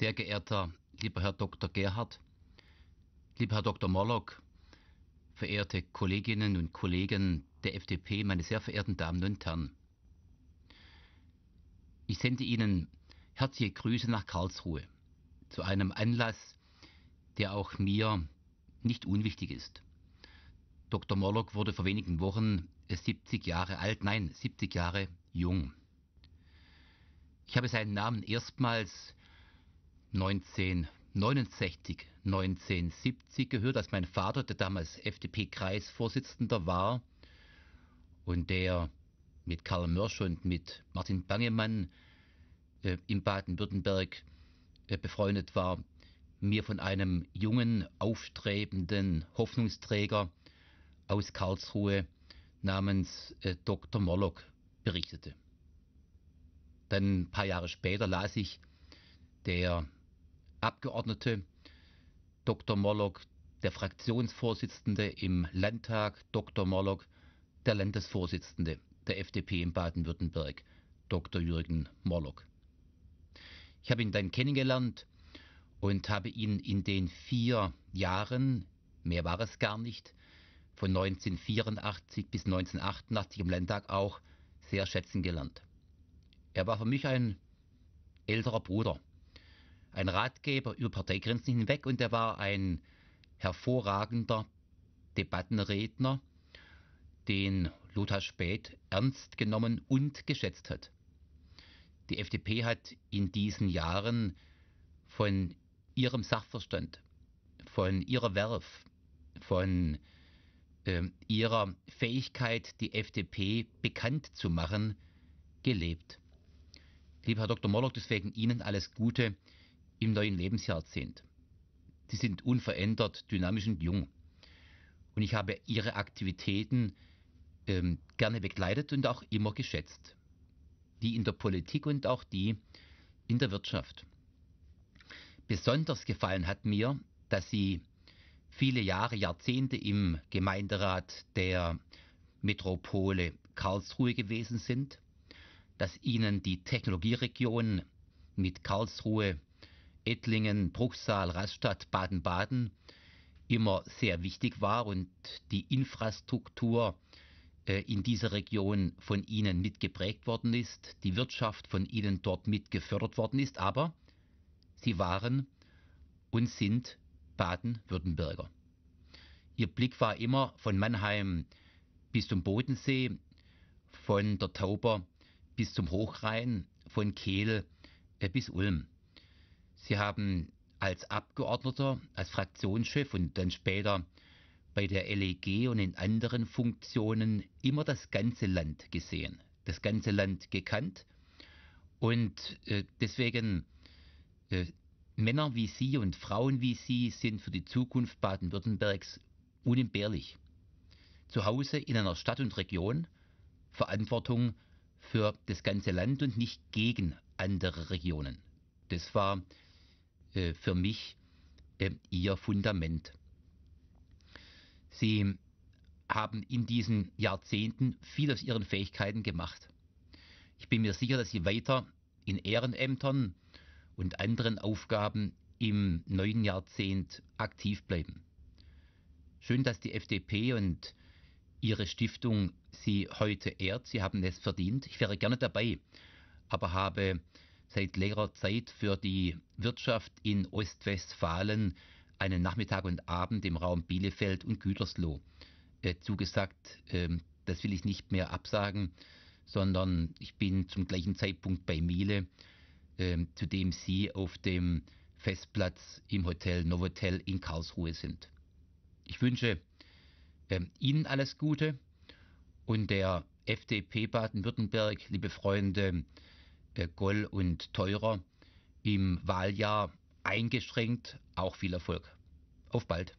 Sehr geehrter lieber Herr Dr. Gerhard, lieber Herr Dr. Morlock, verehrte Kolleginnen und Kollegen der FDP, meine sehr verehrten Damen und Herren. Ich sende Ihnen herzliche Grüße nach Karlsruhe zu einem Anlass, der auch mir nicht unwichtig ist. Dr. Morlock wurde vor wenigen Wochen 70 Jahre alt, nein, 70 Jahre jung. Ich habe seinen Namen erstmals 1969, 1970 gehört, als mein Vater, der damals FDP-Kreisvorsitzender war und der mit Karl Mörsch und mit Martin Bangemann äh, in Baden-Württemberg äh, befreundet war, mir von einem jungen, aufstrebenden Hoffnungsträger aus Karlsruhe namens äh, Dr. Morlock berichtete. Dann ein paar Jahre später las ich, der Abgeordnete, Dr. Mollock, der Fraktionsvorsitzende im Landtag, Dr. Mollock, der Landesvorsitzende der FDP in Baden-Württemberg, Dr. Jürgen Mollock. Ich habe ihn dann kennengelernt und habe ihn in den vier Jahren, mehr war es gar nicht, von 1984 bis 1988 im Landtag auch sehr schätzen gelernt. Er war für mich ein älterer Bruder ein Ratgeber über Parteigrenzen hinweg und er war ein hervorragender Debattenredner, den Lothar Späth ernst genommen und geschätzt hat. Die FDP hat in diesen Jahren von ihrem Sachverstand, von ihrer Werf, von äh, ihrer Fähigkeit, die FDP bekannt zu machen, gelebt. Lieber Herr Dr. Morlock, deswegen Ihnen alles Gute im neuen Lebensjahrzehnt. Sie sind unverändert, dynamisch und jung. Und ich habe ihre Aktivitäten ähm, gerne begleitet und auch immer geschätzt. Die in der Politik und auch die in der Wirtschaft. Besonders gefallen hat mir, dass sie viele Jahre, Jahrzehnte im Gemeinderat der Metropole Karlsruhe gewesen sind, dass ihnen die Technologieregion mit Karlsruhe Ettlingen, Bruchsal, Rastatt, Baden-Baden immer sehr wichtig war und die Infrastruktur äh, in dieser Region von ihnen mitgeprägt worden ist, die Wirtschaft von ihnen dort mitgefördert worden ist, aber sie waren und sind Baden-Württemberger. Ihr Blick war immer von Mannheim bis zum Bodensee, von der Tauber bis zum Hochrhein, von Kehl äh, bis Ulm. Sie haben als Abgeordneter, als Fraktionschef und dann später bei der LEG und in anderen Funktionen immer das ganze Land gesehen, das ganze Land gekannt. Und äh, deswegen, äh, Männer wie Sie und Frauen wie Sie sind für die Zukunft Baden-Württembergs unentbehrlich. Zu Hause in einer Stadt und Region Verantwortung für das ganze Land und nicht gegen andere Regionen. Das war äh, für mich äh, ihr Fundament. Sie haben in diesen Jahrzehnten viel aus ihren Fähigkeiten gemacht. Ich bin mir sicher, dass sie weiter in Ehrenämtern und anderen Aufgaben im neuen Jahrzehnt aktiv bleiben. Schön, dass die FDP und ihre Stiftung sie heute ehrt. Sie haben es verdient. Ich wäre gerne dabei, aber habe seit längerer Zeit für die Wirtschaft in Ostwestfalen einen Nachmittag und Abend im Raum Bielefeld und Gütersloh äh, zugesagt. Ähm, das will ich nicht mehr absagen, sondern ich bin zum gleichen Zeitpunkt bei Miele, ähm, zu dem Sie auf dem Festplatz im Hotel Novotel in Karlsruhe sind. Ich wünsche ähm, Ihnen alles Gute und der FDP Baden-Württemberg, liebe Freunde, äh, Goll und Teurer im Wahljahr eingeschränkt. Auch viel Erfolg. Auf bald.